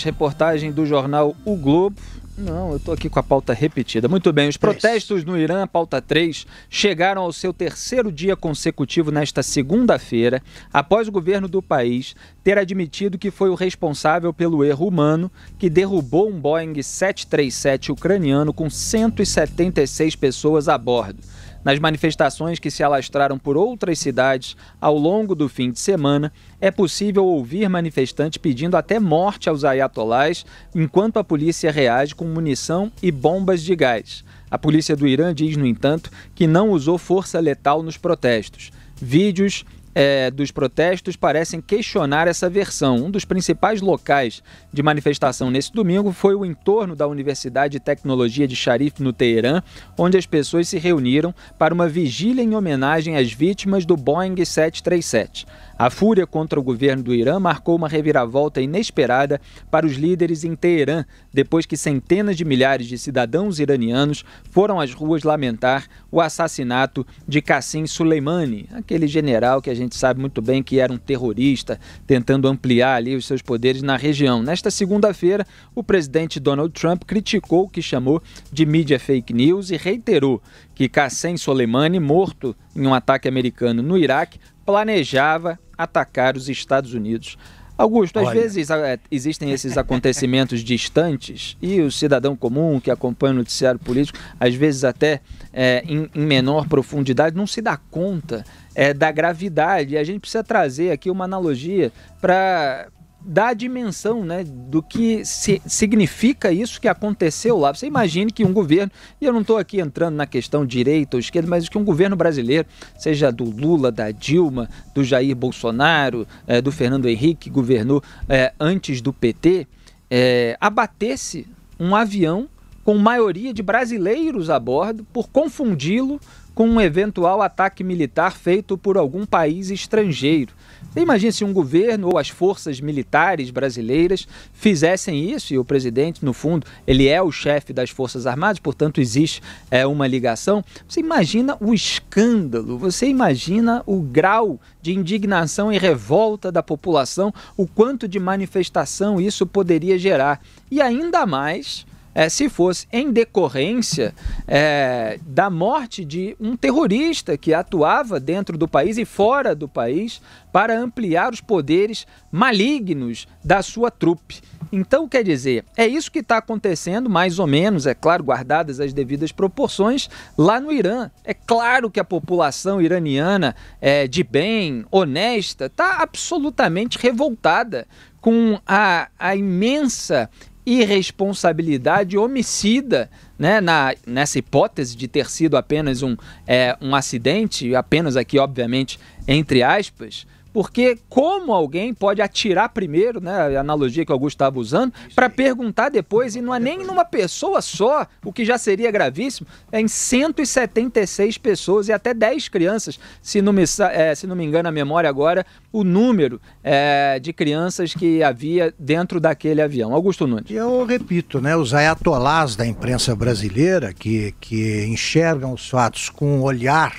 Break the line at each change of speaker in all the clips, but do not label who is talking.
Reportagem do jornal O Globo. Não, eu estou aqui com a pauta repetida. Muito bem, os protestos no Irã, pauta 3, chegaram ao seu terceiro dia consecutivo nesta segunda-feira, após o governo do país ter admitido que foi o responsável pelo erro humano que derrubou um Boeing 737 ucraniano com 176 pessoas a bordo. Nas manifestações que se alastraram por outras cidades ao longo do fim de semana, é possível ouvir manifestantes pedindo até morte aos ayatolás, enquanto a polícia reage com munição e bombas de gás. A polícia do Irã diz, no entanto, que não usou força letal nos protestos. Vídeos é, dos protestos parecem questionar essa versão. Um dos principais locais de manifestação nesse domingo foi o entorno da Universidade de Tecnologia de Sharif, no Teherã, onde as pessoas se reuniram para uma vigília em homenagem às vítimas do Boeing 737. A fúria contra o governo do Irã marcou uma reviravolta inesperada para os líderes em Teherã, depois que centenas de milhares de cidadãos iranianos foram às ruas lamentar o assassinato de Qassim Soleimani, aquele general que a gente gente sabe muito bem que era um terrorista tentando ampliar ali os seus poderes na região. Nesta segunda-feira, o presidente Donald Trump criticou o que chamou de mídia fake news e reiterou que Qassem Soleimani, morto em um ataque americano no Iraque, planejava atacar os Estados Unidos. Augusto, Olha. às vezes é, existem esses acontecimentos distantes e o cidadão comum que acompanha o noticiário político, às vezes até é, em, em, menor profundidade, não se dá conta é, da gravidade. E a gente precisa trazer aqui uma analogia para da dimensão né, do que significa isso que aconteceu lá. Você imagine que um governo, e eu não estou aqui entrando na questão direita ou esquerda, mas que um governo brasileiro, seja do Lula, da Dilma, do Jair Bolsonaro, é, do Fernando Henrique, que governou é, antes do PT, é, eh, abatesse um avião com maioria de brasileiros a bordo por confundi-lo com um eventual ataque militar feito por algum país estrangeiro. Você imagina se um governo ou as forças militares brasileiras fizessem isso, e o presidente, no fundo, ele é o chefe das Forças Armadas, portanto, existe é, uma ligação. Você imagina o escândalo, você imagina o grau de indignação e revolta da população, o quanto de manifestação isso poderia gerar. E ainda mais é, se fosse em decorrência é, da morte de um terrorista que atuava dentro do país e fora do país para ampliar os poderes malignos da sua trupe. Então, quer dizer, é isso que está acontecendo, mais ou menos, é claro, guardadas as devidas proporções, lá no Irã. É claro que a população iraniana é, de bem, honesta, está absolutamente revoltada com a, a imensa irresponsabilidade homicida né, na, nessa hipótese de ter sido apenas um, é, um acidente, apenas aqui, obviamente, entre aspas, porque como alguém pode atirar primeiro, né, a analogia que o Augusto estava usando, para perguntar depois, e não é nem numa pessoa só, o que já seria gravíssimo, é em 176 pessoas e até 10 crianças, se não me, é, se não me engano a memória agora, o número é, de crianças que havia dentro daquele avião. Augusto Nunes.
Eu repito, né, os ayatolás da imprensa brasileira, que, que enxergam os fatos com um olhar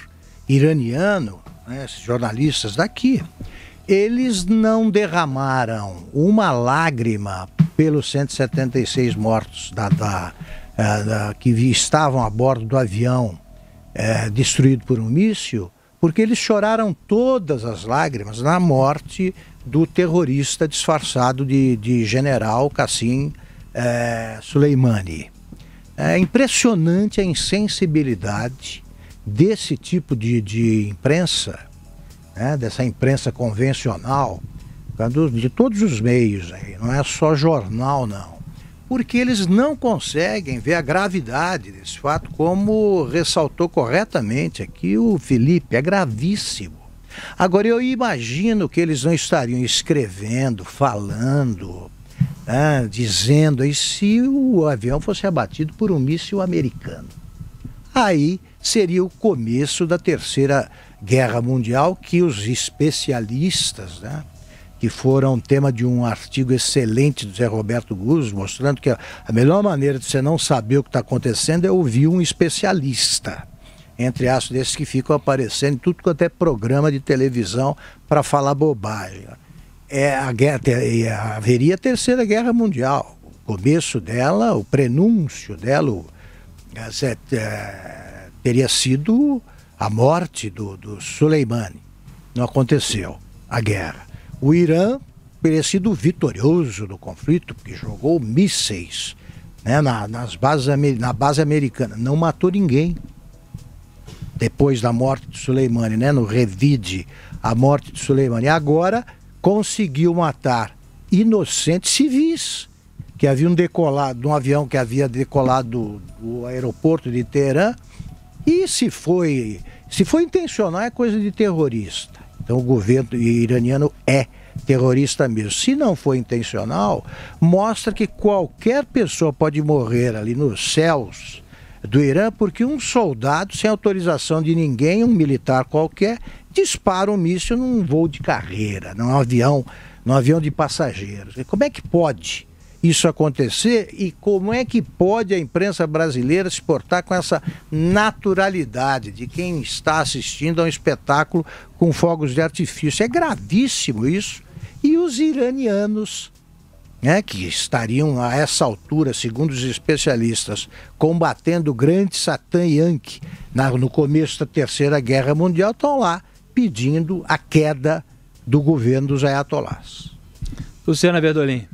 iraniano, né, jornalistas daqui, eles não derramaram uma lágrima pelos 176 mortos da, da, eh, da, que estavam a bordo do avião é, destruído por um míssil, porque eles choraram todas as lágrimas na morte do terrorista disfarçado de, de general Cassim é, eh, Soleimani. É impressionante a insensibilidade desse tipo de, de imprensa, né, dessa imprensa convencional, de todos os meios, aí, não é só jornal, não. Porque eles não conseguem ver a gravidade desse fato, como ressaltou corretamente aqui o Felipe, é gravíssimo. Agora, eu imagino que eles não estariam escrevendo, falando, né, dizendo aí se o avião fosse abatido por um míssil americano. Aí seria o começo da Terceira Guerra Mundial, que os especialistas, né, que foram tema de um artigo excelente do Zé Roberto Guz, mostrando que a melhor maneira de você não saber o que está acontecendo é ouvir um especialista. Entre aspas, desses que ficam aparecendo em tudo quanto é programa de televisão para falar bobagem. É a guerra, haveria a Terceira Guerra Mundial. O começo dela, o prenúncio dela, o, é, é teria sido a morte do, do Soleimani. Não aconteceu a guerra. O Irã teria sido vitorioso no conflito, porque jogou mísseis né, na, nas bases, na base americana. Não matou ninguém. Depois da morte de Soleimani, né, no revide, a morte de Soleimani. Agora conseguiu matar inocentes civis que haviam decolado, de um avião que havia decolado do, do aeroporto de Teherã e se foi, se foi intencional, é coisa de terrorista. Então o governo iraniano é terrorista mesmo. Se não for intencional, mostra que qualquer pessoa pode morrer ali nos céus do Irã porque um soldado, sem autorização de ninguém, um militar qualquer, dispara um míssil num voo de carreira, num avião, num avião de passageiros. Como é que pode? isso acontecer e como é que pode a imprensa brasileira se portar com essa naturalidade de quem está assistindo a um espetáculo com fogos de artifício. É gravíssimo isso. E os iranianos, né, que estariam a essa altura, segundo os especialistas, combatendo o grande Satã Yankee na, no começo da Terceira Guerra Mundial, estão lá pedindo a queda do governo dos ayatolás.
Luciana Verdolin.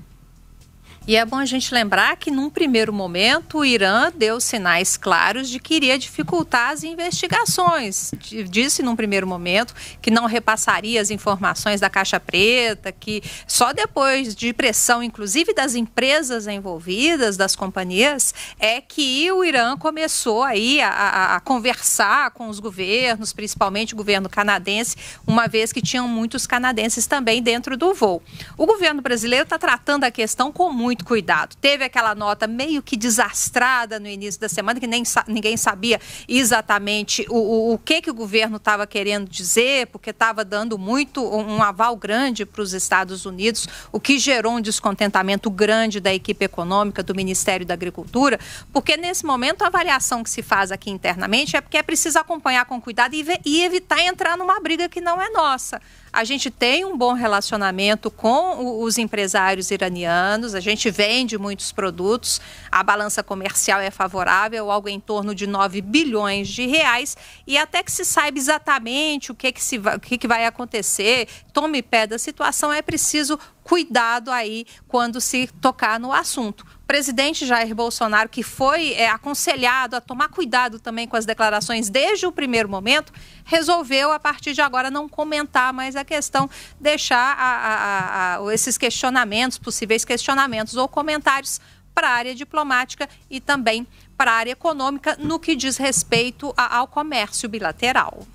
E
é bom a gente lembrar que, num primeiro momento, o Irã deu sinais claros de que iria dificultar as investigações. Disse, num primeiro momento, que não repassaria as informações da Caixa Preta, que só depois de pressão, inclusive das empresas envolvidas, das companhias, é que o Irã começou aí a, a, a conversar com os governos, principalmente o governo canadense, uma vez que tinham muitos canadenses também dentro do voo. O governo brasileiro está tratando a questão com muito muito cuidado. Teve aquela nota meio que desastrada no início da semana, que nem, ninguém sabia exatamente o, o, o que, que o governo estava querendo dizer, porque estava dando muito um aval grande para os Estados Unidos, o que gerou um descontentamento grande da equipe econômica do Ministério da Agricultura, porque nesse momento a avaliação que se faz aqui internamente é porque é preciso acompanhar com cuidado e, e evitar entrar numa briga que não é nossa. A gente tem um bom relacionamento com os empresários iranianos, a gente gente vende muitos produtos, a balança comercial é favorável, algo em torno de 9 bilhões de reais, e até que se saiba exatamente o que, que, se, o que, que vai acontecer, tome pé da situação, é preciso cuidado aí quando se tocar no assunto presidente Jair Bolsonaro, que foi é, aconselhado a tomar cuidado também com as declarações desde o primeiro momento, resolveu, a partir de agora, não comentar mais a questão, deixar a, a, a, esses questionamentos, possíveis questionamentos ou comentários para a área diplomática e também para a área econômica no que diz respeito ao comércio bilateral.